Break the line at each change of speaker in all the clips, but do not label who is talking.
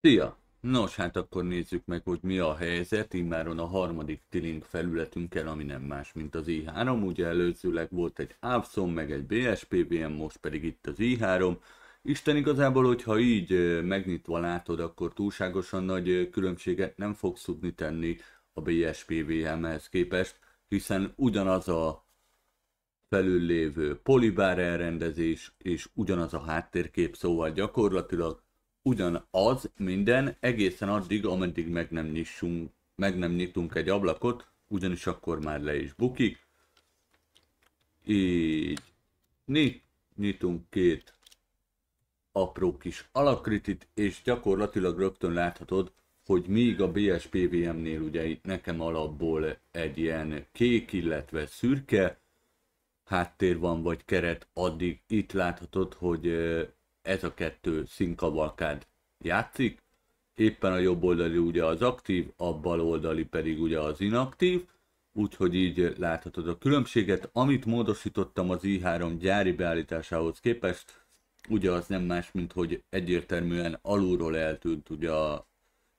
Szia! Nos, hát akkor nézzük meg, hogy mi a helyzet. Immáron a harmadik tiling felületünkkel, ami nem más, mint az i3. Ugye előzőleg volt egy Avson, meg egy BSPVM, most pedig itt az i3. Isten igazából, hogyha így megnyitva látod, akkor túlságosan nagy különbséget nem fogsz tudni tenni a BSPVM-hez képest, hiszen ugyanaz a felüllévő polibár elrendezés és ugyanaz a háttérkép, szóval gyakorlatilag ugyanaz minden egészen addig, ameddig meg nem, nyissunk, meg nem nyitunk egy ablakot, ugyanis akkor már le is bukik. Így nyit, nyitunk két apró kis alakritit, és gyakorlatilag rögtön láthatod, hogy míg a BSPVM-nél ugye itt nekem alapból egy ilyen kék, illetve szürke háttér van, vagy keret, addig itt láthatod, hogy ez a kettő színkavalkád játszik, éppen a jobb oldali ugye az aktív, a bal oldali pedig ugye az inaktív, úgyhogy így láthatod a különbséget. Amit módosítottam az i3 gyári beállításához képest, ugye az nem más, mint hogy egyértelműen alulról eltűnt ugye a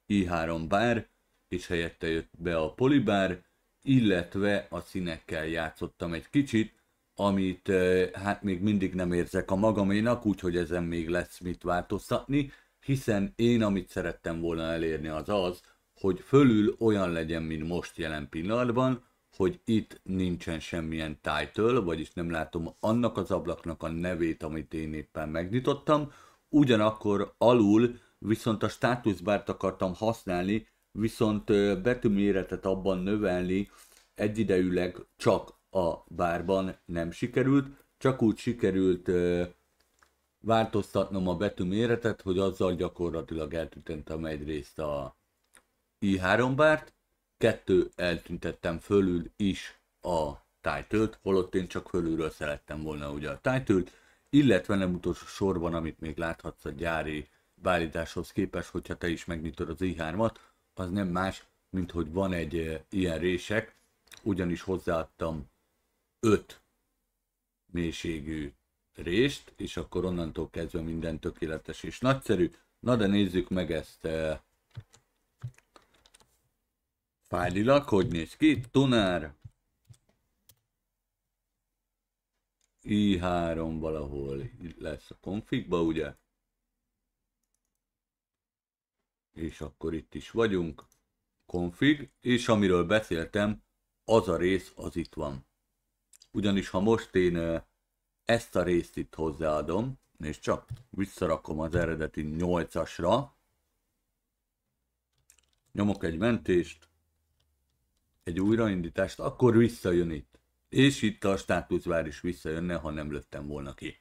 i3 bár, és helyette jött be a polibár, illetve a színekkel játszottam egy kicsit, amit eh, hát még mindig nem érzek a magaménak, úgyhogy ezen még lesz mit változtatni, hiszen én amit szerettem volna elérni az az, hogy fölül olyan legyen, mint most jelen pillanatban, hogy itt nincsen semmilyen title, vagyis nem látom annak az ablaknak a nevét, amit én éppen megnyitottam, ugyanakkor alul viszont a státuszbárt akartam használni, viszont eh, betűméretet abban növelni egyidejűleg csak a bárban nem sikerült, csak úgy sikerült ö, változtatnom a betű méretet, hogy azzal gyakorlatilag eltüntettem egyrészt a i3 bárt, kettő eltüntettem fölül is a title holott én csak fölülről szerettem volna ugye a title illetve nem utolsó sorban, amit még láthatsz a gyári beállításhoz képest, hogyha te is megnyitod az i3-at, az nem más, mint hogy van egy ilyen rések, ugyanis hozzáadtam öt mélységű részt, és akkor onnantól kezdve minden tökéletes és nagyszerű. Na de nézzük meg ezt e, fájlilag, hogy néz ki. Tunár i3 valahol lesz a konfigba, ugye? És akkor itt is vagyunk. Config, és amiről beszéltem, az a rész az itt van. Ugyanis ha most én ezt a részt itt hozzáadom, és csak visszarakom az eredeti 8-asra, nyomok egy mentést, egy újraindítást, akkor visszajön itt. És itt a státuszvár is visszajönne, ha nem lőttem volna ki.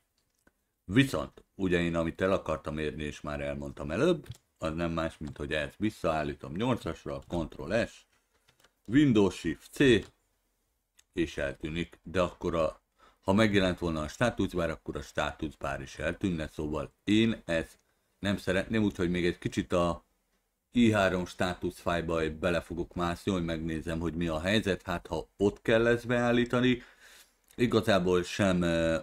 Viszont, ugye én amit el akartam érni, és már elmondtam előbb, az nem más, mint hogy ezt visszaállítom 8-asra, Ctrl S, Windows Shift C, és eltűnik, de akkor a, ha megjelent volna a státuszbár, akkor a státuszbár is eltűnne, szóval én ezt nem szeretném, úgyhogy még egy kicsit a i3 státuszfájba bele fogok mászni, hogy megnézem, hogy mi a helyzet, hát ha ott kell lesz beállítani, igazából sem,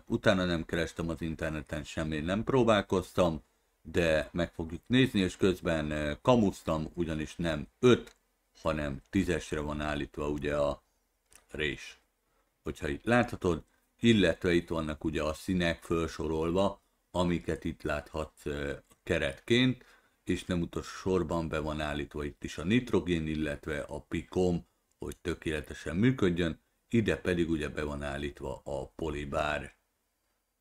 utána nem kerestem az interneten, semmi nem próbálkoztam, de meg fogjuk nézni, és közben kamusztam, ugyanis nem 5, hanem 10-esre van állítva ugye a rés. Hogyha itt láthatod, illetve itt vannak ugye a színek felsorolva, amiket itt láthatsz keretként, és nem utolsó sorban be van állítva itt is a nitrogén, illetve a pikom, hogy tökéletesen működjön, ide pedig ugye be van állítva a polibár,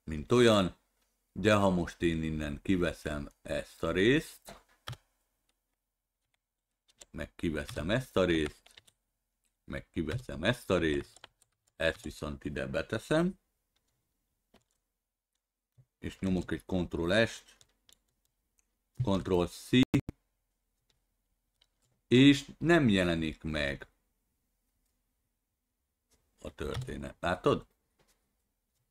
mint olyan, de ha most én innen kiveszem ezt a részt, meg kiveszem ezt a részt, meg kiveszem ezt a részt, ezt viszont ide beteszem, és nyomok egy Ctrl S-t, Ctrl C, és nem jelenik meg a történet. Látod?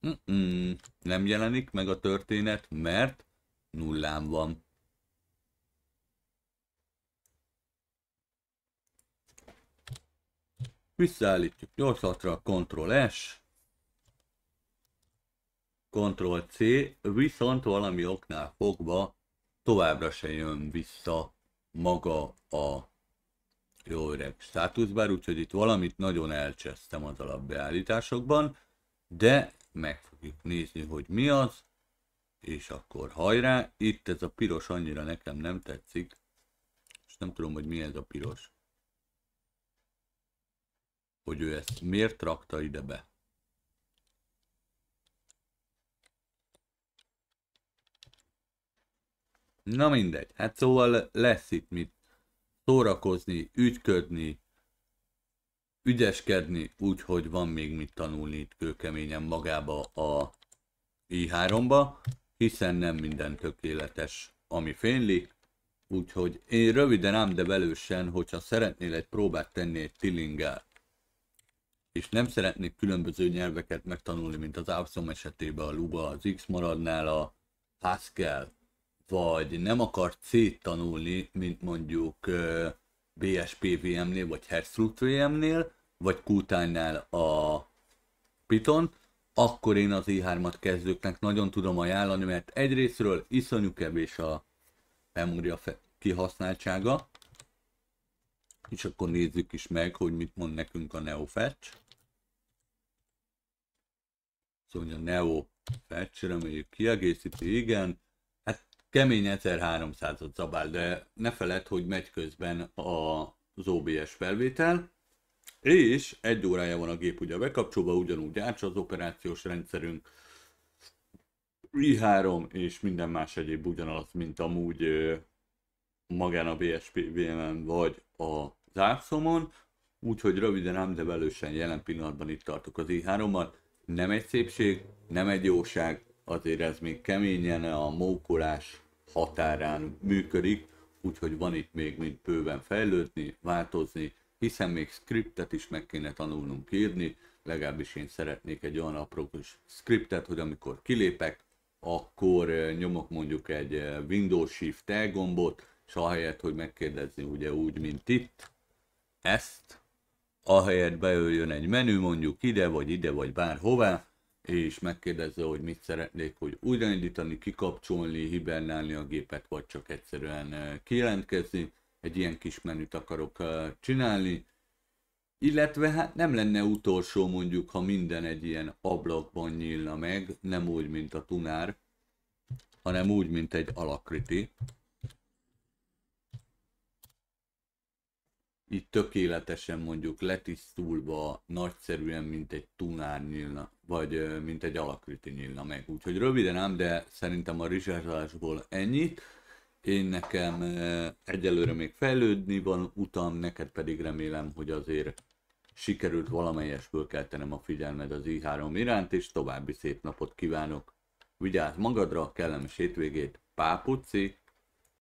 Mm-mm, nem jelenik meg a történet, mert nullám van. Visszaállítjuk 8-ra, Ctrl S, Ctrl C, viszont valami oknál fogva továbbra se jön vissza maga a jó öreg státuszbár, úgyhogy itt valamit nagyon elcsesztem az alapbeállításokban, de meg fogjuk nézni, hogy mi az, és akkor hajrá, itt ez a piros annyira nekem nem tetszik, és nem tudom, hogy mi ez a piros hogy ő ezt miért rakta ide be. Na mindegy, hát szóval lesz itt mit szórakozni, ügyködni, ügyeskedni, úgyhogy van még mit tanulni itt kőkeményen magába a i3-ba, hiszen nem minden tökéletes, ami fényli, úgyhogy én röviden ám de velősen, hogyha szeretnél egy próbát tenni egy tilingel, és nem szeretnék különböző nyelveket megtanulni, mint az Absom esetében a Luba, az X maradnál a Haskell, vagy nem akar c tanulni, mint mondjuk BSPVM-nél, vagy HeadStruct-VM-nél, vagy Qtánynál a Python, akkor én az i3-at kezdőknek nagyon tudom ajánlani, mert egyrésztről iszonyú kevés a memória kihasználtsága, és akkor nézzük is meg, hogy mit mond nekünk a NeoFetch szóval a Neo patch reméljük kiegészíti, igen. Hát kemény 1300-ot zabál, de ne feled, hogy megy közben az OBS felvétel, és egy órája van a gép ugye bekapcsolva, ugyanúgy átsa az operációs rendszerünk, i3 és minden más egyéb ugyanaz, mint amúgy magán a BSPVM-en vagy a Zárszomon, úgyhogy röviden ám de velősen jelen pillanatban itt tartok az i3-mal, nem egy szépség, nem egy jóság, azért ez még keményen a mókolás határán működik, úgyhogy van itt még mint bőven fejlődni, változni, hiszen még skriptet is meg kéne tanulnunk írni, legalábbis én szeretnék egy olyan apró kis skriptet, hogy amikor kilépek, akkor eh, nyomok mondjuk egy eh, Windows Shift-E gombot, és ahelyett, hogy megkérdezni ugye úgy, mint itt, ezt, ahelyett beöljön egy menü, mondjuk ide, vagy ide, vagy bárhová, és megkérdezze, hogy mit szeretnék, hogy újraindítani, kikapcsolni, hibernálni a gépet, vagy csak egyszerűen eh, kijelentkezni. Egy ilyen kis menüt akarok eh, csinálni. Illetve hát nem lenne utolsó mondjuk, ha minden egy ilyen ablakban nyílna meg, nem úgy, mint a tunár, hanem úgy, mint egy alakriti. így tökéletesen mondjuk letisztulva, nagyszerűen, mint egy tunár nyílna, vagy mint egy alakviti nyílna meg. Úgyhogy röviden ám, de szerintem a rizsázsásból ennyit. Én nekem egyelőre még fejlődni van utam, neked pedig remélem, hogy azért sikerült valamelyes keltenem a figyelmed az i3 iránt, és további szép napot kívánok. Vigyázz magadra, kellemes hétvégét, pápuci!